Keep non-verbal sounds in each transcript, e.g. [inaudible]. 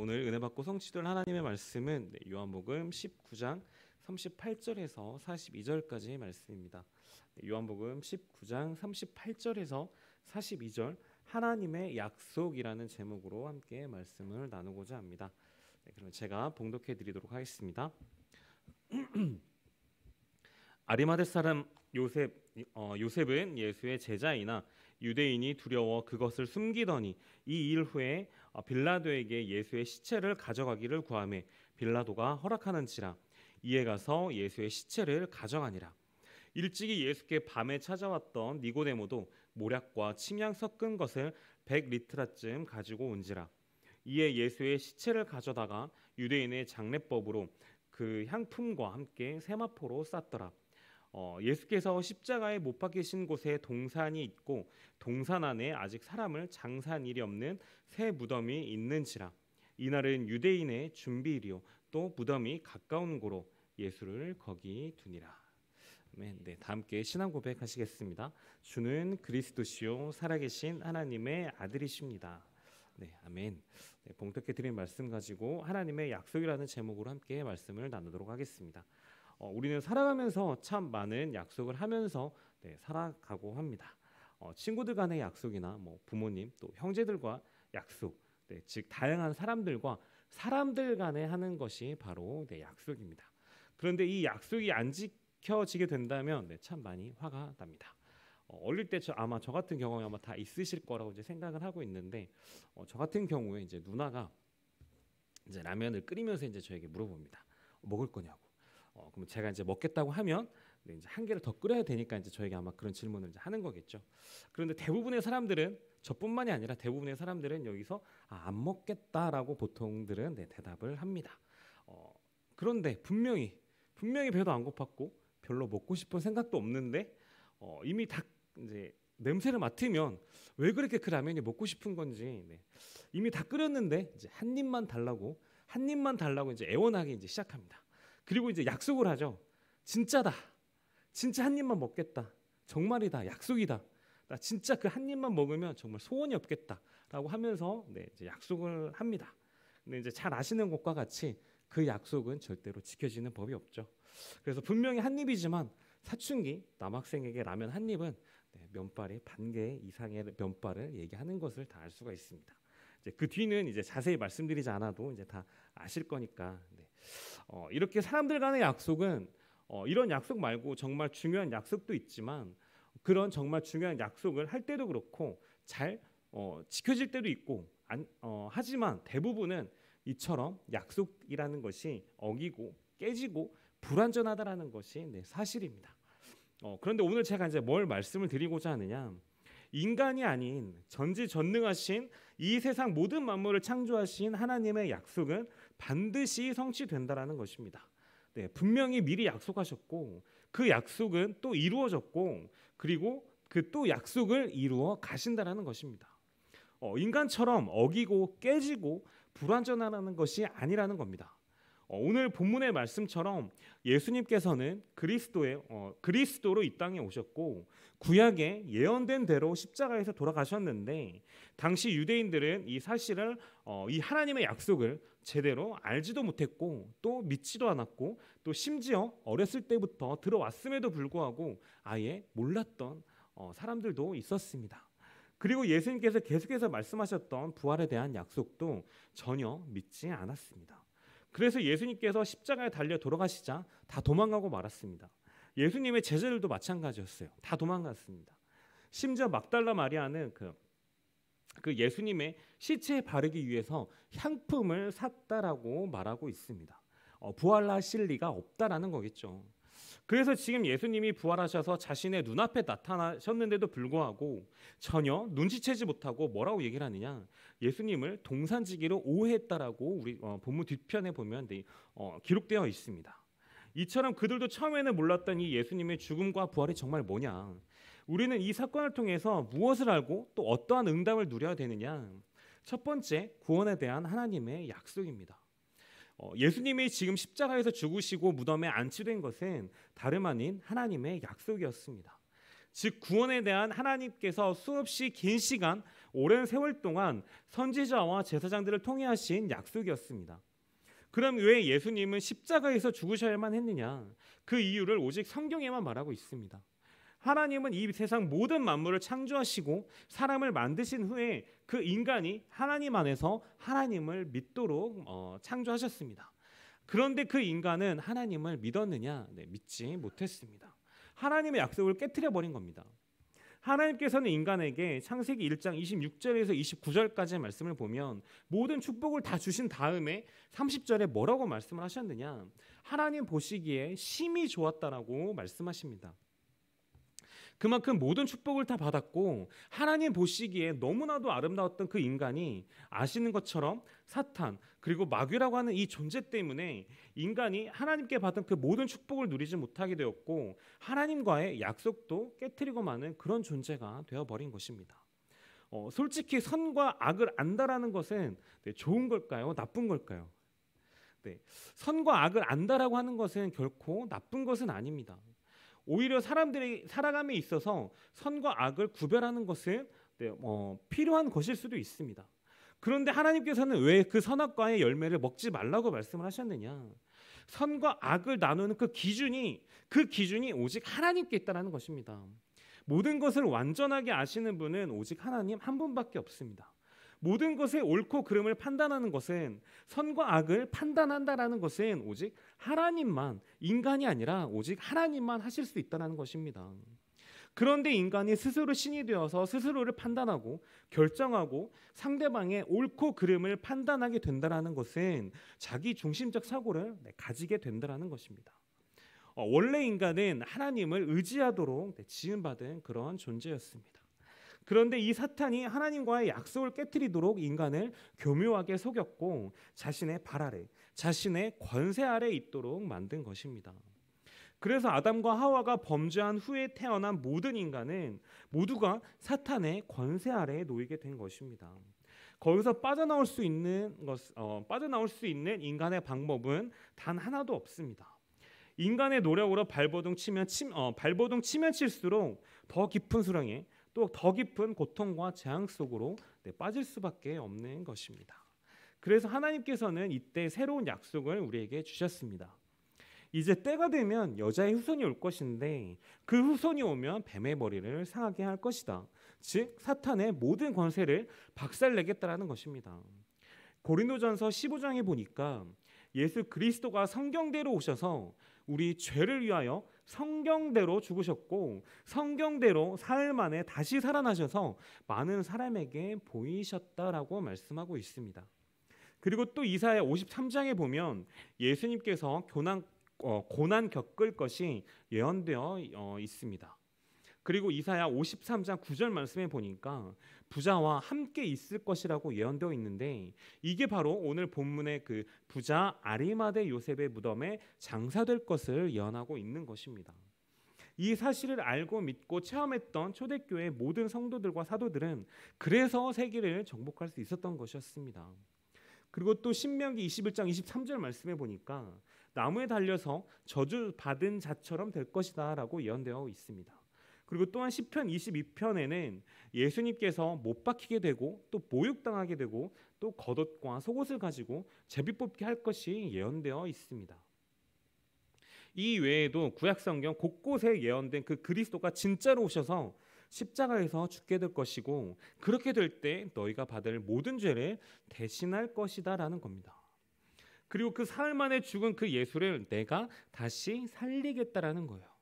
오늘 은혜 받고 성취될 하나님의 말씀은 네, 요한복음 19장 38절에서 42절까지의 말씀입니다. 네, 요한복음 19장 38절에서 42절 하나님의 약속이라는 제목으로 함께 말씀을 나누고자 합니다. 네, 그럼 제가 봉독해 드리도록 하겠습니다. [clears throat] 아리마대 사람 요셉 어, 요셉은 예수의 제자이나 유대인이 두려워 그것을 숨기더니 이 일 후에 어, 빌라도에게 예수의 시체를 가져가기를 구함에 빌라도가 허락하는지라 이에 가서 예수의 시체를 가져가니라 일찍이 예수께 밤에 찾아왔던 니고데모도 모략과 침향 섞은 것을 1 0 0 리트라쯤 가지고 온지라 이에 예수의 시체를 가져다가 유대인의 장례법으로 그 향품과 함께 세마포로 쌌더라 어, 예수께서 십자가에 못 박히신 곳에 동산이 있고 동산 안에 아직 사람을 장사한 일이 없는 새 무덤이 있는지라 이날은 유대인의 준비일이요 또 무덤이 가까운 곳으로 예수를 거기 두니라. 네, 다 함께 신앙 고백하시겠습니다. 주는 그리스도시요 살아계신 하나님의 아들이십니다. 네, 아멘. 네, 봉독해 드린 말씀 가지고 하나님의 약속이라는 제목으로 함께 말씀을 나누도록 하겠습니다. 어, 우리는 살아가면서 참 많은 약속을 하면서 네, 살아가고 합니다. 어, 친구들 간의 약속이나 뭐 부모님 또 형제들과 약속, 네, 즉 다양한 사람들과 사람들 간에 하는 것이 바로 네, 약속입니다. 그런데 이 약속이 안 지켜지게 된다면 네, 참 많이 화가 납니다. 어, 어릴 때 저, 아마 저 같은 경험이 아마 다 있으실 거라고 이제 생각을 하고 있는데 어, 저 같은 경우에 이제 누나가 이제 라면을 끓이면서 이제 저에게 물어봅니다. 먹을 거냐고. 어, 그럼 제가 이제 먹겠다고 하면 네, 이제 한 개를 더 끓여야 되니까 이제 저에게 아마 그런 질문을 이제 하는 거겠죠. 그런데 대부분의 사람들은 저뿐만이 아니라 대부분의 사람들은 여기서 아, 안 먹겠다라고 보통들은 네, 대답을 합니다. 어, 그런데 분명히 분명히 배도 안 고팠고 별로 먹고 싶은 생각도 없는데 어, 이미 닭 이제 냄새를 맡으면 왜 그렇게 그 라면이 먹고 싶은 건지 네. 이미 다 끓였는데 이제 한 입만 달라고 한 입만 달라고 이제 애원하기 이제 시작합니다. 그리고 이제 약속을 하죠. 진짜다. 진짜 한 입만 먹겠다. 정말이다. 약속이다. 나 진짜 그 한 입만 먹으면 정말 소원이 없겠다라고 하면서 네, 이제 약속을 합니다. 근데 이제 잘 아시는 것과 같이 그 약속은 절대로 지켜지는 법이 없죠. 그래서 분명히 한 입이지만 사춘기 남학생에게 라면 한 입은 네, 면발이 반 개 이상의 면발을 얘기하는 것을 다 알 수가 있습니다. 이제 그 뒤는 이제 자세히 말씀드리지 않아도 이제 다 아실 거니까 네, 어, 이렇게 사람들 간의 약속은 어, 이런 약속 말고 정말 중요한 약속도 있지만 그런 정말 중요한 약속을 할 때도 그렇고 잘 어, 지켜질 때도 있고 안, 어, 하지만 대부분은 이처럼 약속이라는 것이 어기고 깨지고 불완전하다라는 것이 네, 사실입니다. 어, 그런데 오늘 제가 이제 뭘 말씀을 드리고자 하느냐? 인간이 아닌 전지전능하신 이 세상 모든 만물을 창조하신 하나님의 약속은 반드시 성취된다라는 것입니다. 네, 분명히 미리 약속하셨고 그 약속은 또 이루어졌고 그리고 그 또 약속을 이루어 가신다라는 것입니다. 어, 인간처럼 어기고 깨지고 불완전하라는 것이 아니라는 겁니다. 어, 오늘 본문의 말씀처럼 예수님께서는 그리스도의 어, 그리스도로 이 땅에 오셨고 구약에 예언된 대로 십자가에서 돌아가셨는데 당시 유대인들은 이 사실을 어, 이 하나님의 약속을 제대로 알지도 못했고 또 믿지도 않았고 또 심지어 어렸을 때부터 들어왔음에도 불구하고 아예 몰랐던 어, 사람들도 있었습니다. 그리고 예수님께서 계속해서 말씀하셨던 부활에 대한 약속도 전혀 믿지 않았습니다. 그래서 예수님께서 십자가에 달려 돌아가시자 다 도망가고 말았습니다. 예수님의 제자들도 마찬가지였어요. 다 도망갔습니다. 심지어 막달라 마리아는 그, 그 예수님의 시체에 바르기 위해서 향품을 샀다라고 말하고 있습니다. 어, 부활하실 리가 없다라는 거겠죠. 그래서 지금 예수님이 부활하셔서 자신의 눈앞에 나타나셨는데도 불구하고 전혀 눈치채지 못하고 뭐라고 얘기를 하느냐 예수님을 동산지기로 오해했다라고 우리 어, 본문 뒤편에 보면 네, 어, 기록되어 있습니다. 이처럼 그들도 처음에는 몰랐던 이 예수님의 죽음과 부활이 정말 뭐냐 우리는 이 사건을 통해서 무엇을 알고 또 어떠한 응답을 누려야 되느냐 첫 번째 구원에 대한 하나님의 약속입니다. 어, 예수님이 지금 십자가에서 죽으시고 무덤에 안치된 것은 다름 아닌 하나님의 약속이었습니다. 즉 구원에 대한 하나님께서 수없이 긴 시간 오랜 세월 동안 선지자와 제사장들을 통해 하신 약속이었습니다. 그럼 왜 예수님은 십자가에서 죽으셔야만 했느냐? 그 이유를 오직 성경에만 말하고 있습니다. 하나님은 이 세상 모든 만물을 창조하시고 사람을 만드신 후에 그 인간이 하나님 안에서 하나님을 믿도록 어, 창조하셨습니다. 그런데 그 인간은 하나님을 믿었느냐? 네, 믿지 못했습니다. 하나님의 약속을 깨뜨려 버린 겁니다. 하나님께서는 인간에게 창세기 1장 26절에서 29절까지의 말씀을 보면 모든 축복을 다 주신 다음에 30절에 뭐라고 말씀을 하셨느냐? 하나님 보시기에 심히 좋았다라고 말씀하십니다. 그만큼 모든 축복을 다 받았고 하나님 보시기에 너무나도 아름다웠던 그 인간이 아시는 것처럼 사탄 그리고 마귀라고 하는 이 존재 때문에 인간이 하나님께 받은 그 모든 축복을 누리지 못하게 되었고 하나님과의 약속도 깨뜨리고 마는 그런 존재가 되어버린 것입니다. 어, 솔직히 선과 악을 안다라는 것은 네, 좋은 걸까요? 나쁜 걸까요? 네, 선과 악을 안다라고 하는 것은 결코 나쁜 것은 아닙니다. 오히려 사람들의 살아감에 있어서 선과 악을 구별하는 것은 네, 어, 필요한 것일 수도 있습니다. 그런데 하나님께서는 왜 그 선악과의 열매를 먹지 말라고 말씀을 하셨느냐? 선과 악을 나누는 그 기준이 그 기준이 오직 하나님께 있다라는 것입니다. 모든 것을 완전하게 아시는 분은 오직 하나님 한 분밖에 없습니다. 모든 것의 옳고 그름을 판단하는 것은 선과 악을 판단한다라는 것은 오직 하나님만 인간이 아니라 오직 하나님만 하실 수 있다는 것입니다. 그런데 인간이 스스로 신이 되어서 스스로를 판단하고 결정하고 상대방의 옳고 그름을 판단하게 된다라는 것은 자기 중심적 사고를 네, 가지게 된다라는 것입니다. 어, 원래 인간은 하나님을 의지하도록 네, 지음받은 그러한 존재였습니다. 그런데 이 사탄이 하나님과의 약속을 깨뜨리도록 인간을 교묘하게 속였고 자신의 발 아래, 자신의 권세 아래 있도록 만든 것입니다. 그래서 아담과 하와가 범죄한 후에 태어난 모든 인간은 모두가 사탄의 권세 아래에 놓이게 된 것입니다. 거기서 빠져나올 수 있는 것, 어, 빠져나올 수 있는 인간의 방법은 단 하나도 없습니다. 인간의 노력으로 발버둥 치면 침, 어, 발버둥 치면 칠수록 더 깊은 수렁에 또더 깊은 고통과 재앙 속으로 네, 빠질 수밖에 없는 것입니다. 그래서 하나님께서는 이때 새로운 약속을 우리에게 주셨습니다. 이제 때가 되면 여자의 후손이 올 것인데 그 후손이 오면 뱀의 머리를 상하게 할 것이다. 즉 사탄의 모든 권세를 박살내겠다라는 것입니다. 고린도전서 15장에 보니까 예수 그리스도가 성경대로 오셔서 우리 죄를 위하여 성경대로 죽으셨고 성경대로 사흘 만에 다시 살아나셔서 많은 사람에게 보이셨다라고 말씀하고 있습니다. 그리고 또 이사야 53장에 보면 예수님께서 고난, 어, 고난 겪을 것이 예언되어 어, 있습니다. 그리고 이사야 53장 9절 말씀에 보니까 부자와 함께 있을 것이라고 예언되어 있는데 이게 바로 오늘 본문의 그 부자 아리마데 요셉의 무덤에 장사될 것을 예언하고 있는 것입니다. 이 사실을 알고 믿고 체험했던 초대교회 모든 성도들과 사도들은 그래서 세계를 정복할 수 있었던 것이었습니다. 그리고 또 신명기 21장 23절 말씀에 보니까 나무에 달려서 저주 받은 자처럼 될 것이다라고 예언되어 있습니다. 그리고 또한 시편 22편에는 예수님께서 못 박히게 되고 또 모욕당하게 되고 또 겉옷과 속옷을 가지고 제비뽑기 할 것이 예언되어 있습니다. 이 외에도 구약 성경 곳곳에 예언된 그 그리스도가 진짜로 오셔서 십자가에서 죽게 될 것이고 그렇게 될 때 너희가 받을 모든 죄를 대신할 것이다라는 겁니다. 그리고 그 사흘 만에 죽은 그 예수를 내가 다시 살리겠다라는 거예요.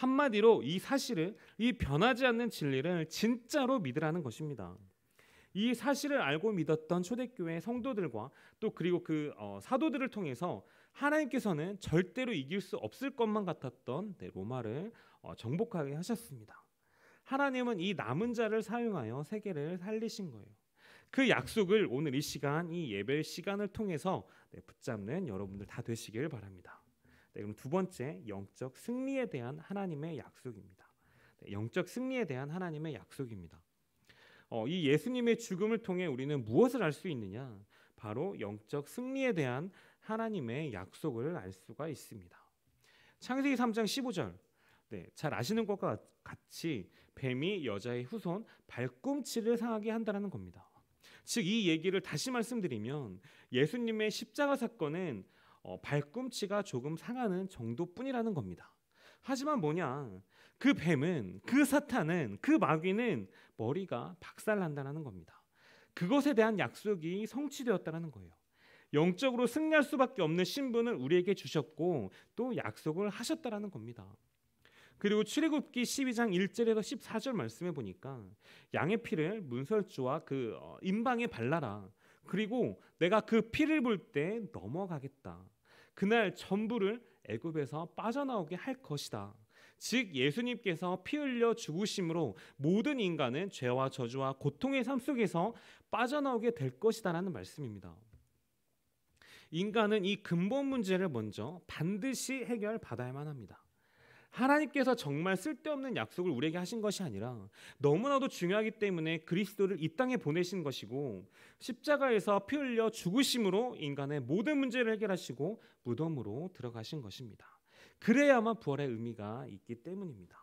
한마디로 이 사실을 이 변하지 않는 진리를 진짜로 믿으라는 것입니다. 이 사실을 알고 믿었던 초대교회 성도들과 또 그리고 그 어, 사도들을 통해서 하나님께서는 절대로 이길 수 없을 것만 같았던 네, 로마를 어, 정복하게 하셨습니다. 하나님은 이 남은 자를 사용하여 세계를 살리신 거예요. 그 약속을 오늘 이 시간 이 예배 시간을 통해서 네, 붙잡는 여러분들 다 되시길 바랍니다. 네, 그럼 두 번째 영적 승리에 대한 하나님의 약속입니다. 네, 영적 승리에 대한 하나님의 약속입니다. 어, 이 예수님의 죽음을 통해 우리는 무엇을 알 수 있느냐? 바로 영적 승리에 대한 하나님의 약속을 알 수가 있습니다. 창세기 3장 15절. 네, 잘 아시는 것과 같이 뱀이 여자의 후손 발꿈치를 상하게 한다라는 겁니다. 즉 이 얘기를 다시 말씀드리면 예수님의 십자가 사건은 어, 발꿈치가 조금 상하는 정도뿐이라는 겁니다. 하지만 뭐냐 그 뱀은 그 사탄은 그 마귀는 머리가 박살난다라는 겁니다. 그것에 대한 약속이 성취되었다는 거예요. 영적으로 승리할 수밖에 없는 신분을 우리에게 주셨고 또 약속을 하셨다라는 겁니다. 그리고 출애굽기 12장 1절에서 14절 말씀해 보니까 양의 피를 문설주와 그 어, 임방에 발라라. 그리고 내가 그 피를 볼 때 넘어가겠다. 그날 전부를 애굽에서 빠져나오게 할 것이다. 즉 예수님께서 피 흘려 죽으심으로 모든 인간은 죄와 저주와 고통의 삶 속에서 빠져나오게 될 것이다라는 말씀입니다. 인간은 이 근본 문제를 먼저 반드시 해결받아야만 합니다. 하나님께서 정말 쓸데없는 약속을 우리에게 하신 것이 아니라 너무나도 중요하기 때문에 그리스도를 이 땅에 보내신 것이고 십자가에서 피 흘려 죽으심으로 인간의 모든 문제를 해결하시고 무덤으로 들어가신 것입니다. 그래야만 부활의 의미가 있기 때문입니다.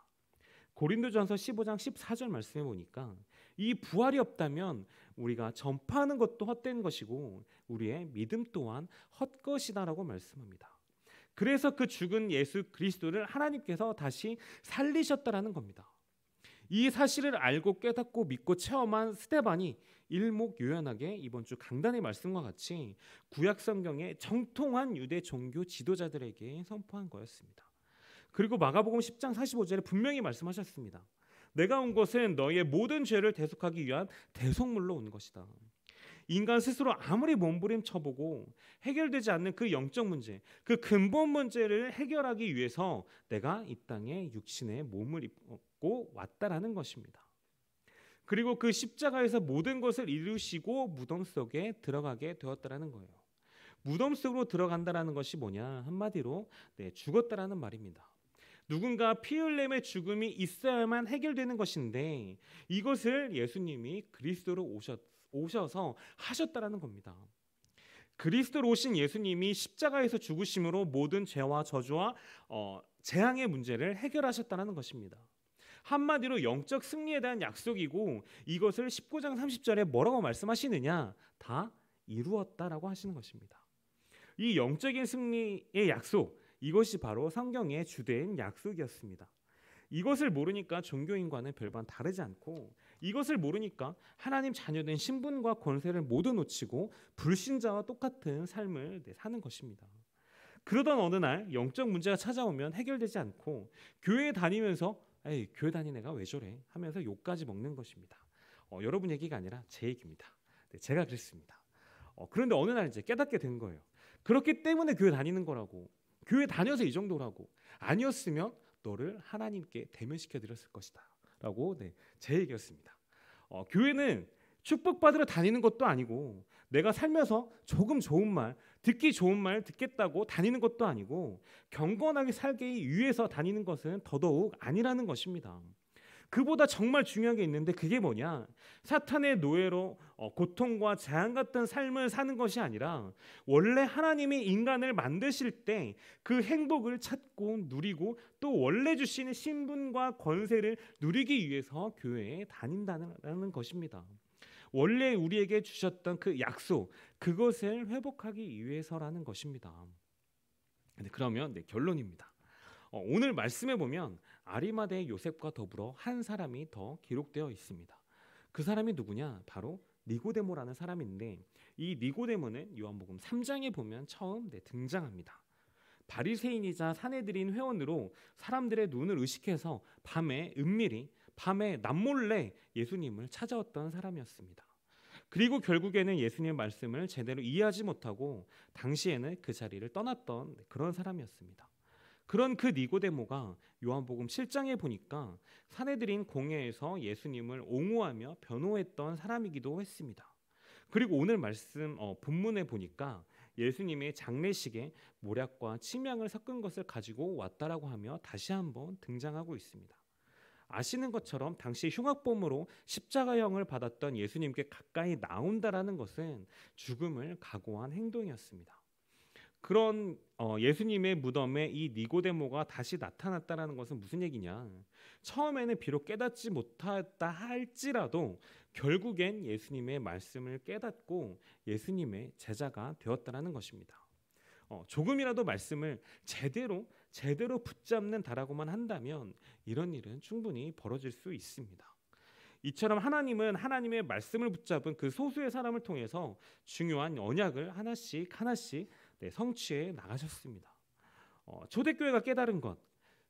고린도전서 15장 14절 말씀해 보니까 이 부활이 없다면 우리가 전파하는 것도 헛된 것이고 우리의 믿음 또한 헛것이다라고 말씀합니다. 그래서 그 죽은 예수 그리스도를 하나님께서 다시 살리셨다라는 겁니다. 이 사실을 알고 깨닫고 믿고 체험한 스테반이 일목요연하게 이번 주 강단의 말씀과 같이 구약 성경의 정통한 유대 종교 지도자들에게 선포한 거였습니다. 그리고 마가복음 10장 45절에 분명히 말씀하셨습니다. 내가 온 것은 너희의 모든 죄를 대속하기 위한 대속물로 온 것이다. 인간 스스로 아무리 몸부림쳐보고 해결되지 않는 그 영적 문제, 그 근본 문제를 해결하기 위해서 내가 이 땅에 육신의 몸을 입고 왔다라는 것입니다. 그리고 그 십자가에서 모든 것을 이루시고 무덤 속에 들어가게 되었다라는 거예요. 무덤 속으로 들어간다라는 것이 뭐냐 한마디로 네, 죽었다라는 말입니다. 누군가 피 흘림의 죽음이 있어야만 해결되는 것인데 이것을 예수님이 그리스도로 오셔 오셔서 하셨다라는 겁니다. 그리스도로 오신 예수님이 십자가에서 죽으심으로 모든 죄와 저주와 어, 재앙의 문제를 해결하셨다는 것입니다. 한마디로 영적 승리에 대한 약속이고 이것을 19장 30절에 뭐라고 말씀하시느냐? 다 이루었다라고 하시는 것입니다. 이 영적인 승리의 약속, 이것이 바로 성경의 주된 약속이었습니다. 이것을 모르니까 종교인과는 별반 다르지 않고 이것을 모르니까 하나님 자녀된 신분과 권세를 모두 놓치고 불신자와 똑같은 삶을 사는 것입니다. 그러던 어느 날 영적 문제가 찾아오면 해결되지 않고 교회에 다니면서 에이 교회 다니는 애가 왜 저래 하면서 욕까지 먹는 것입니다. 어, 여러분 얘기가 아니라 제 얘기입니다. 네, 제가 그랬습니다. 어, 그런데 어느 날 이제 깨닫게 된 거예요. 그렇기 때문에 교회 다니는 거라고 교회 다녀서 이 정도라고 아니었으면 너를 하나님께 대면시켜 드렸을 것이다. 라고 네, 제 얘기였습니다. 어, 교회는 축복받으러 다니는 것도 아니고 내가 살면서 조금 좋은 말, 듣기 좋은 말 듣겠다고 다니는 것도 아니고 경건하게 살기 위해서 다니는 것은 더더욱 아니라는 것입니다. 그보다 정말 중요한 게 있는데 그게 뭐냐? 사탄의 노예로 어, 고통과 재앙 같은 삶을 사는 것이 아니라 원래 하나님이 인간을 만드실 때 그 행복을 찾고 누리고 또 원래 주시는 신분과 권세를 누리기 위해서 교회에 다닌다는 것입니다. 원래 우리에게 주셨던 그 약속 그것을 회복하기 위해서라는 것입니다. 그러면 네, 결론입니다. 어, 오늘 말씀해 보면 아리마대 요셉과 더불어 한 사람이 더 기록되어 있습니다. 그 사람이 누구냐? 바로 니고데모라는 사람인데 이 니고데모는 요한복음 3장에 보면 처음 네, 등장합니다. 바리새인이자 사내들인 회원으로 사람들의 눈을 의식해서 밤에 은밀히 밤에 남몰래 예수님을 찾아왔던 사람이었습니다. 그리고 결국에는 예수님의 말씀을 제대로 이해하지 못하고 당시에는 그 자리를 떠났던 그런 사람이었습니다. 그런 그 니고데모가 요한복음 7장에 보니까 사내들인 공회에서 예수님을 옹호하며 변호했던 사람이기도 했습니다. 그리고 오늘 말씀 어, 본문에 보니까 예수님의 장례식에 모략과 침향을 섞은 것을 가지고 왔다라고 하며 다시 한번 등장하고 있습니다. 아시는 것처럼 당시 흉악범으로 십자가형을 받았던 예수님께 가까이 나온다라는 것은 죽음을 각오한 행동이었습니다. 그런 어, 예수님의 무덤에 이 니고데모가 다시 나타났다라는 것은 무슨 얘기냐? 처음에는 비록 깨닫지 못했다 할지라도 결국엔 예수님의 말씀을 깨닫고 예수님의 제자가 되었다라는 것입니다. 어, 조금이라도 말씀을 제대로 제대로 붙잡는다라고만 한다면 이런 일은 충분히 벌어질 수 있습니다. 이처럼 하나님은 하나님의 말씀을 붙잡은 그 소수의 사람을 통해서 중요한 언약을 하나씩 하나씩 네, 성취해 나가셨습니다. 어, 초대교회가 깨달은 것,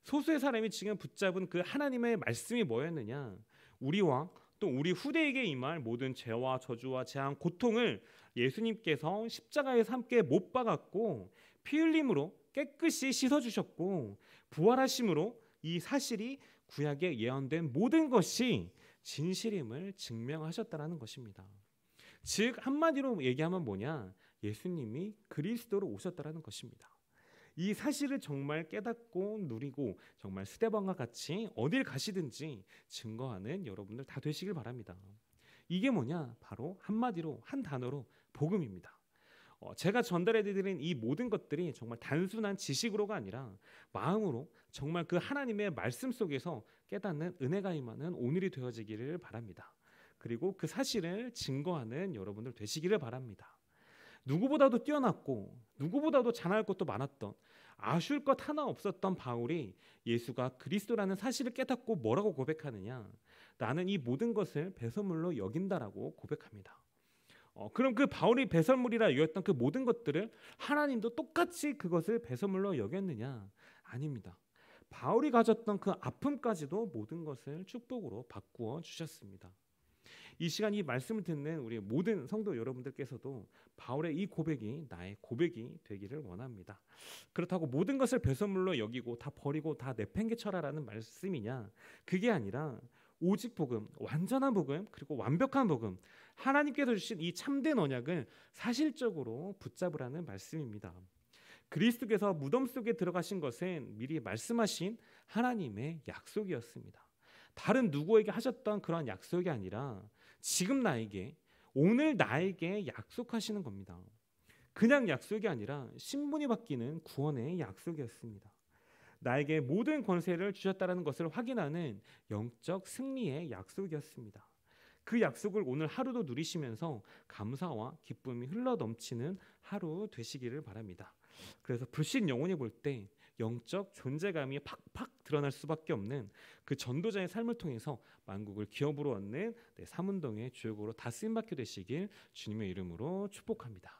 소수의 사람이 지금 붙잡은 그 하나님의 말씀이 뭐였느냐? 우리와 또 우리 후대에게 임할 모든 죄와 저주와 재앙, 고통을 예수님께서 십자가에 함께 못 박았고 피 흘림으로 깨끗이 씻어 주셨고 부활하심으로 이 사실이 구약에 예언된 모든 것이 진실임을 증명하셨다라는 것입니다. 즉 한마디로 얘기하면 뭐냐? 예수님이 그리스도로 오셨다라는 것입니다. 이 사실을 정말 깨닫고 누리고 정말 스테반과 같이 어딜 가시든지 증거하는 여러분들 다 되시길 바랍니다. 이게 뭐냐? 바로 한마디로 한 단어로 복음입니다. 어, 제가 전달해드리는 이 모든 것들이 정말 단순한 지식으로가 아니라 마음으로 정말 그 하나님의 말씀 속에서 깨닫는 은혜가 임하는 오늘이 되어지기를 바랍니다. 그리고 그 사실을 증거하는 여러분들 되시기를 바랍니다. 누구보다도 뛰어났고 누구보다도 잘할 것도 많았던 아쉬울 것 하나 없었던 바울이 예수가 그리스도라는 사실을 깨닫고 뭐라고 고백하느냐 나는 이 모든 것을 배설물로 여긴다라고 고백합니다. 어, 그럼 그 바울이 배설물이라 여겼던 그 모든 것들을 하나님도 똑같이 그것을 배설물로 여겼느냐 아닙니다. 바울이 가졌던 그 아픔까지도 모든 것을 축복으로 바꾸어 주셨습니다. 이 시간 이 말씀을 듣는 우리 모든 성도 여러분들께서도 바울의 이 고백이 나의 고백이 되기를 원합니다. 그렇다고 모든 것을 배선물로 여기고 다 버리고 다 내팽개쳐라라는 말씀이냐? 그게 아니라 오직 복음, 완전한 복음, 그리고 완벽한 복음, 하나님께서 주신 이 참된 언약을 사실적으로 붙잡으라는 말씀입니다. 그리스도께서 무덤 속에 들어가신 것은 미리 말씀하신 하나님의 약속이었습니다. 다른 누구에게 하셨던 그런 약속이 아니라 지금 나에게 오늘 나에게 약속하시는 겁니다. 그냥 약속이 아니라 신분이 바뀌는 구원의 약속이었습니다. 나에게 모든 권세를 주셨다는 것을 확인하는 영적 승리의 약속이었습니다. 그 약속을 오늘 하루도 누리시면서 감사와 기쁨이 흘러 넘치는 하루 되시기를 바랍니다. 그래서 불신 영혼이 볼때 영적 존재감이 팍팍 드러날 수밖에 없는 그 전도자의 삶을 통해서 만국을 기업으로 얻는 네, 삼운동의 주역으로 다 쓰임받게 되시길 주님의 이름으로 축복합니다.